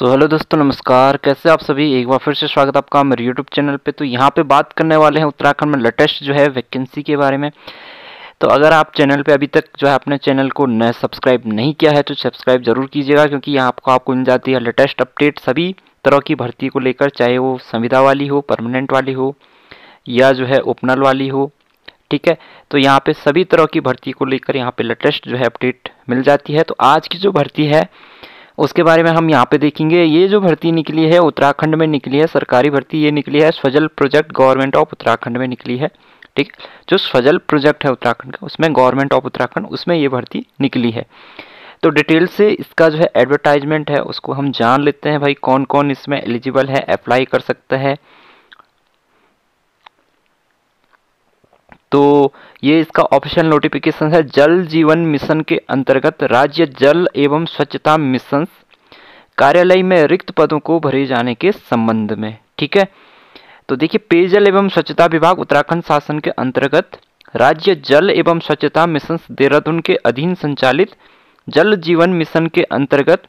so hello दोस्तों नमस्कार कैसे आप सभी एक बार फिर से स्वागत आपका मेरे यूट्यूब चैनल पे तो यहाँ पे बात करने वाले हैं उत्तराखंड में लेटेस्ट जो है वैकेंसी के बारे में तो अगर आप चैनल पे अभी तक जो है अपने चैनल को न सब्सक्राइब नहीं किया है तो सब्सक्राइब ज़रूर कीजिएगा क्योंकि यहाँ आपको आपको मिल जाती है लेटेस्ट अपडेट सभी तरह की भर्ती को लेकर चाहे वो संविदा वाली हो परमानेंट वाली हो या जो है ओपनल वाली हो ठीक है तो यहाँ पर सभी तरह की भर्ती को लेकर यहाँ पर लेटेस्ट जो है अपडेट मिल जाती है तो आज की जो भर्ती है उसके बारे में हम यहाँ पे देखेंगे ये जो भर्ती निकली है उत्तराखंड में निकली है सरकारी भर्ती ये निकली है Swajal project government of Uttarakhand में निकली है ठीक जो स्वजल प्रोजेक्ट है उत्तराखंड का उसमें गवर्नमेंट ऑफ उत्तराखंड उसमें ये भर्ती निकली है तो डिटेल से इसका जो है एडवर्टाइजमेंट है उसको हम जान लेते हैं भाई कौन कौन इसमें एलिजिबल है अप्लाई कर सकता है तो ये इसका ऑफिशियल नोटिफिकेशन है जल जीवन मिशन के अंतर्गत राज्य जल एवं स्वच्छता मिशन कार्यालय में रिक्त पदों को भरे जाने के संबंध में ठीक है तो देखिए पेयजल एवं स्वच्छता विभाग उत्तराखंड शासन के अंतर्गत राज्य जल एवं स्वच्छता मिशन देहरादून के अधीन संचालित जल जीवन मिशन के अंतर्गत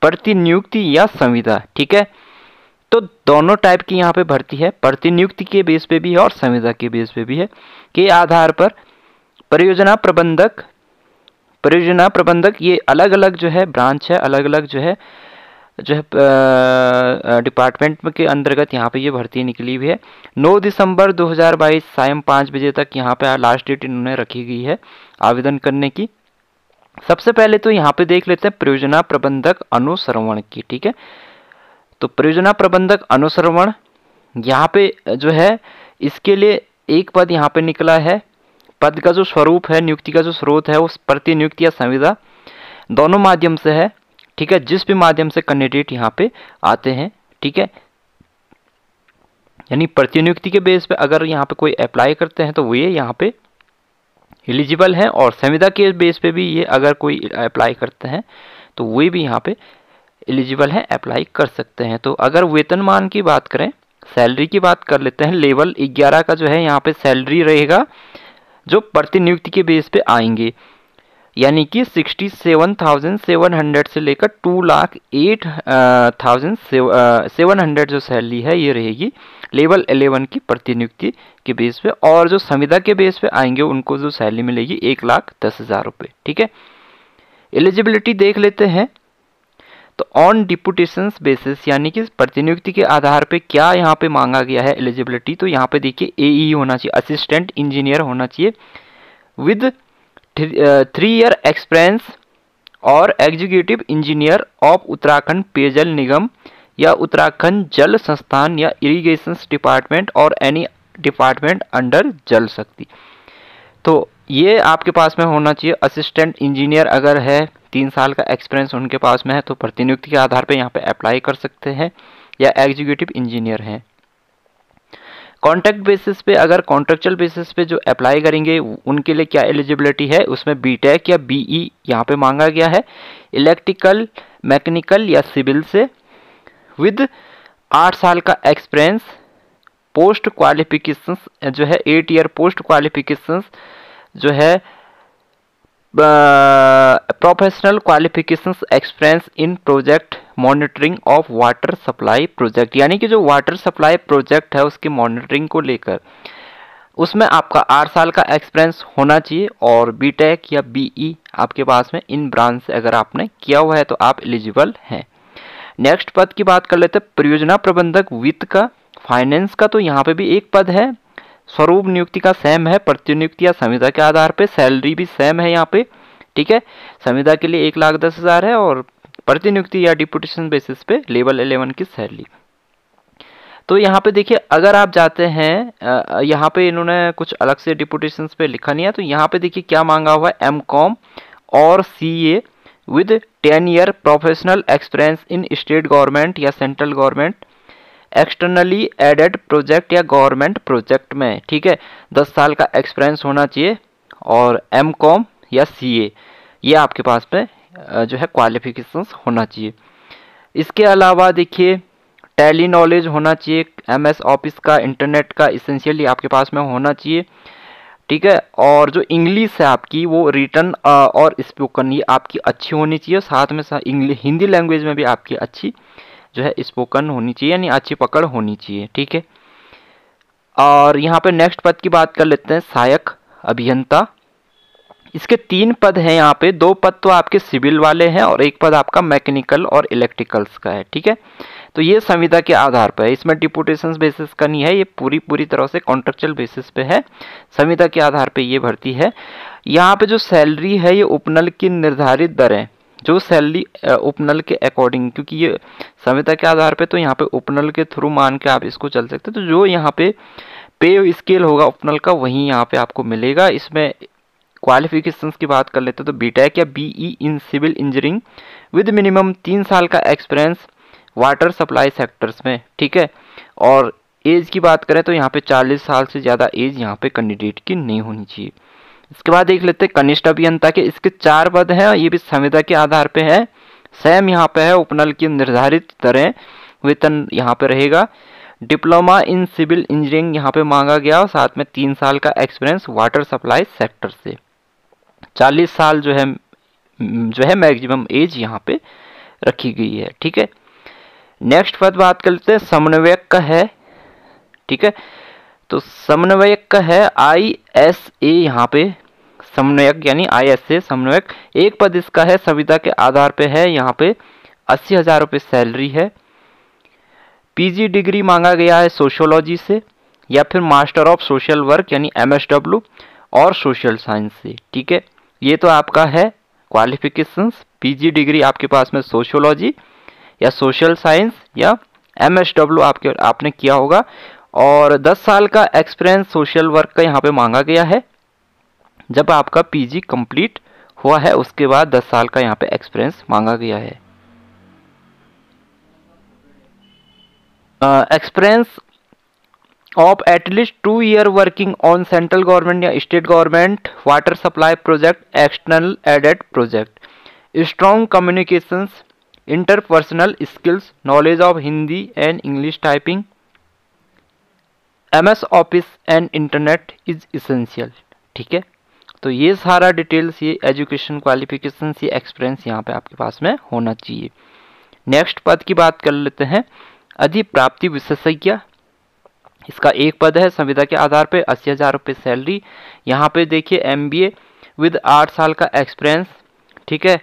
प्रतिनियुक्ति या संविदा ठीक है तो दोनों टाइप की यहाँ पे भर्ती है प्रतिनियुक्ति के बेस पे भी है और संविदा के बेस पे भी है के आधार पर परियोजना प्रबंधक परियोजना प्रबंधक ये अलग अलग जो है ब्रांच है अलग अलग जो है जो है डिपार्टमेंट के अंतर्गत यहाँ पे ये भर्ती निकली हुई है 9 दिसंबर 2022 सायम पाँच बजे तक यहाँ पे लास्ट डेट इन्होंने रखी गई है आवेदन करने की सबसे पहले तो यहाँ पे देख लेते हैं परियोजना प्रबंधक अनुश्रवण की ठीक है तो परियोजना प्रबंधक अनुश्रवण यहाँ पे जो है इसके लिए एक पद यहाँ पे निकला है पद का जो स्वरूप है नियुक्ति का जो स्रोत है वो प्रतिनियुक्ति या संविदा दोनों माध्यम से है ठीक है जिस भी माध्यम से कैंडिडेट यहाँ पे आते हैं ठीक है यानी प्रतिनियुक्ति के बेस पे अगर यहाँ पे कोई अप्लाई करते हैं तो वो ये यहाँ पे एलिजिबल हैं और संविदा के बेस पे भी ये अगर कोई अप्लाई करते हैं तो वे भी यहाँ पे एलिजिबल हैं अप्लाई कर सकते हैं तो अगर वेतनमान की बात करें सैलरी की बात कर लेते हैं लेवल ग्यारह का जो है यहाँ पे सैलरी रहेगा जो प्रतिनियुक्ति के बेस पे आएंगे यानी कि sixty seven thousand seven hundred से लेकर two lakh eight thousand seven hundred जो सैलरी है ये रहेगी लेवल एलेवन की प्रतिनियुक्ति के बेस पे और जो संविदा के बेस पे आएंगे उनको जो सैलरी मिलेगी एक लाख दस हज़ार रुपये ठीक है एलिजिबिलिटी देख लेते हैं तो ऑन डिपुटेशन बेसिस यानी कि प्रतिनियुक्ति के आधार पे क्या यहाँ पे मांगा गया है एलिजिबिलिटी तो यहाँ पे देखिए ए e होना चाहिए असिस्टेंट इंजीनियर होना चाहिए विद थ्री ईयर एक्सपीरियंस और executive engineer of Uttarakhand Peyjal Nigam या उत्तराखंड जल संस्थान या इरीगेशन डिपार्टमेंट और any department under Jal Shakti तो ये आपके पास में होना चाहिए असिस्टेंट इंजीनियर अगर है तीन साल का एक्सपीरियंस उनके पास में है तो प्रतिनियुक्ति के आधार पर यहाँ पर अप्लाई कर सकते हैं या एग्जीक्यूटिव इंजीनियर हैं कॉन्ट्रैक्ट बेसिस पे अगर कॉन्ट्रेक्चुअल बेसिस पे जो अप्लाई करेंगे उनके लिए क्या एलिजिबिलिटी है उसमें बी टेक या बी ई e यहाँ पर मांगा गया है इलेक्ट्रिकल मैकेनिकल या सिविल से विद आठ साल का एक्सपीरियंस पोस्ट क्वालिफिकेशंस जो है एट ईयर पोस्ट क्वालिफिकेशंस जो है professional qualification experience in project monitoring of water supply project यानी कि जो वाटर सप्लाई प्रोजेक्ट है उसकी मॉनिटरिंग को लेकर उसमें आपका आठ साल का एक्सपीरियंस होना चाहिए और बीटेक या बीई e आपके पास में इन ब्रांच से अगर आपने किया हुआ है तो आप एलिजिबल हैं नेक्स्ट पद की बात कर लेते हैं परियोजना प्रबंधक वित्त का फाइनेंस का तो यहाँ पे भी एक पद है स्वरूप नियुक्ति का सेम है प्रतिनियुक्ति या संविदा के आधार पर सैलरी भी सेम है यहाँ पे ठीक है संविदा के लिए एक लाख दस हज़ार है और प्रतिनियुक्ति या डिपुटेशन बेसिस पे लेवल एलेवन की सैलरी तो यहाँ पे देखिए अगर आप जाते हैं यहाँ पे इन्होंने कुछ अलग से डिपुटेशन पे लिखा नहीं है तो यहाँ पे देखिए क्या मांगा हुआ है एम कॉम और C A with ten year professional experience in state government या central government externally aided project या गवर्नमेंट प्रोजेक्ट में ठीक है दस साल का एक्सपीरियंस होना चाहिए और एम कॉम या सी ए ये आपके पास में जो है क्वालिफिकेशंस होना चाहिए इसके अलावा देखिए टैली नॉलेज होना चाहिए एम एस ऑफिस का इंटरनेट का इसेंशियली आपके पास में होना चाहिए ठीक है और जो इंग्लिश है आपकी वो रिटर्न और स्पोकन ये आपकी अच्छी होनी चाहिए साथ में साथ हिंदी लैंग्वेज में भी आपकी अच्छी जो है स्पोकन होनी चाहिए यानी अच्छी पकड़ होनी चाहिए ठीक है और यहाँ पे नेक्स्ट पद की बात कर लेते हैं सहायक अभियंता इसके तीन पद हैं यहाँ पे दो पद तो आपके सिविल वाले हैं और एक पद आपका मैकेनिकल और इलेक्ट्रिकल्स का है ठीक है तो ये संविधा के आधार पर है इसमें डिपुटेशन बेसिस का नहीं है ये पूरी पूरी तरह से कॉन्ट्रेक्चुअल बेसिस पे है संविधा के आधार पे ये भर्ती है यहाँ पे जो सैलरी है ये उपनल की निर्धारित दरें जो सैलरी उपनल के अकॉर्डिंग क्योंकि ये संविता के आधार पे तो यहाँ पे उपनल के थ्रू मान के आप इसको चल सकते तो जो यहाँ पे पे स्केल होगा उपनल का वहीं यहाँ पे आपको मिलेगा इसमें क्वालिफिकेशंस की बात कर लेते हैं तो बीटेक e या BE in civil engineering with minimum तीन साल का एक्सपीरियंस वाटर सप्लाई सेक्टर्स में ठीक है और एज की बात करें तो यहाँ पे 40 साल से ज़्यादा एज यहाँ पे कैंडिडेट की नहीं होनी चाहिए इसके बाद देख लेते हैं कनिष्ठ अभियंता के इसके चार पद हैं ये भी संविदा के आधार पे है सेम यहाँ पे है उपनल की निर्धारित दरें वेतन यहाँ पे रहेगा डिप्लोमा इन सिविल इंजीनियरिंग यहाँ पे मांगा गया और साथ में तीन साल का एक्सपीरियंस वाटर सप्लाई सेक्टर से चालीस साल जो है जो है मैक्सिमम एज यहाँ पे रखी गई है ठीक है नेक्स्ट पद बात कर लेते हैं समन्वयक का है ठीक है तो समन्वयक का है आई एस ए यहाँ पे समन्वयक यानी आई से समन्वयक एक पद इसका है संविदा के आधार पे है यहाँ पे अस्सी हज़ार रुपये सैलरी है पीजी डिग्री मांगा गया है सोशोलॉजी से या फिर मास्टर ऑफ सोशल वर्क यानी एमएसडब्ल्यू और सोशल साइंस से ठीक है ये तो आपका है क्वालिफिकेशंस पीजी डिग्री आपके पास में सोशोलॉजी या सोशल साइंस या डब्ल्यू आपके आपने किया होगा और 10 साल का एक्सपीरियंस सोशल वर्क का यहाँ पे मांगा गया है जब आपका पीजी कंप्लीट हुआ है उसके बाद 10 साल का यहाँ पे एक्सपीरियंस मांगा गया है experience of at least two year working on central government या state government water supply project external aided project strong communication interpersonal skills knowledge of Hindi and English typing M S office and internet is essential ठीक है तो ये सारा details ये education qualification ये experience यहाँ पे आपके पास में होना चाहिए नेक्स्ट पद की बात कर लेते हैं अधिप्राप्ति विशेषज्ञ इसका एक पद है संविदा के आधार पर अस्सी हज़ार रुपये सैलरी यहाँ पे देखिए एम बी ए विद आठ साल का एक्सपीरियंस ठीक है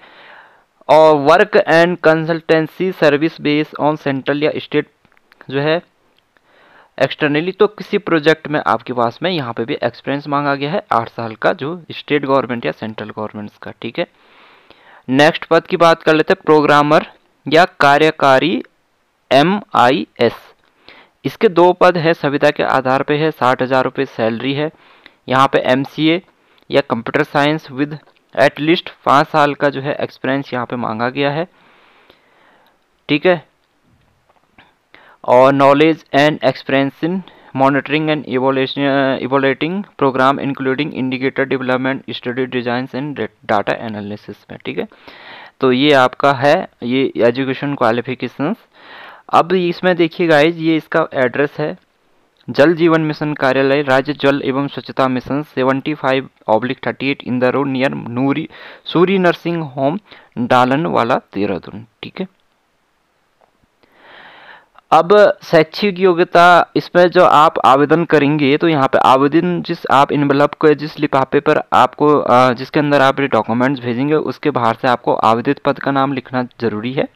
और work and consultancy service base on central या स्टेट जो है एक्सटर्नली तो किसी प्रोजेक्ट में आपके पास में यहाँ पे भी एक्सपीरियंस मांगा गया है आठ साल का जो स्टेट गवर्नमेंट या सेंट्रल गवर्नमेंट्स का ठीक है नेक्स्ट पद की बात कर लेते हैं प्रोग्रामर या कार्यकारी एम आई एस इसके दो पद है सविता के आधार पे है साठ हज़ार रुपये सैलरी है यहाँ पे एम सी ए या कंप्यूटर साइंस विद एटलीस्ट पाँच साल का जो है एक्सपीरियंस यहाँ पे मांगा गया है ठीक है और knowledge and experience in monitoring and evaluating program including indicator development study design and data analysis में ठीक है तो ये आपका है ये एजुकेशन क्वालिफिकेशंस अब इसमें देखिए गाइज ये इसका एड्रेस है जल जीवन मिशन कार्यालय राज्य जल एवं स्वच्छता mission 75 five oblique thirty eight in the road near Noori Suri nursing home Dalanwala Dehradun ठीक है अब शैक्षिक योग्यता इसमें जो आप आवेदन करेंगे तो यहाँ पे आवेदन जिस आप इनवलप को जिस लिफाफे पर आपको जिसके अंदर आप ये डॉक्यूमेंट्स भेजेंगे उसके बाहर से आपको आवेदित पद का नाम लिखना ज़रूरी है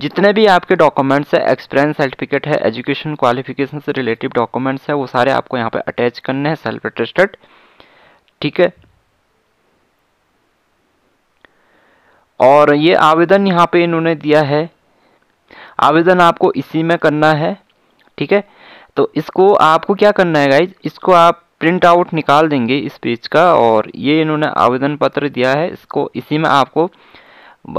जितने भी आपके डॉक्यूमेंट्स है एक्सपीरियंस सर्टिफिकेट है एजुकेशन क्वालिफिकेशन से रिलेटिव डॉक्यूमेंट्स है वो सारे आपको यहाँ पर अटैच करने हैं सेल्फ अटेस्टेड ठीक है और ये आवेदन यहाँ पे इन्होंने दिया है आवेदन आपको इसी में करना है ठीक है तो इसको आपको क्या करना है गाइज इसको आप प्रिंट आउट निकाल देंगे इस पेज का और ये इन्होंने आवेदन पत्र दिया है इसको इसी में आपको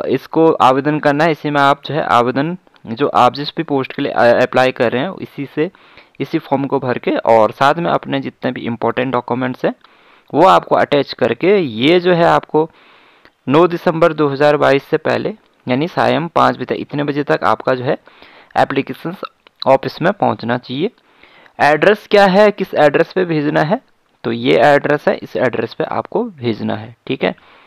इसको आवेदन करना है इसी में आप जो है आवेदन जो आप जिस भी पोस्ट के लिए अप्लाई कर रहे हैं इसी से इसी फॉर्म को भर के और साथ में अपने जितने भी इम्पोर्टेंट डॉक्यूमेंट्स हैं वो आपको अटैच करके ये जो है आपको 9 दिसंबर 2022 से पहले यानी सायं पाँच बजे तक इतने बजे तक आपका जो है एप्लीकेशन ऑफिस में पहुंचना चाहिए एड्रेस क्या है किस एड्रेस पे भेजना है तो ये एड्रेस है इस एड्रेस पे आपको भेजना है ठीक है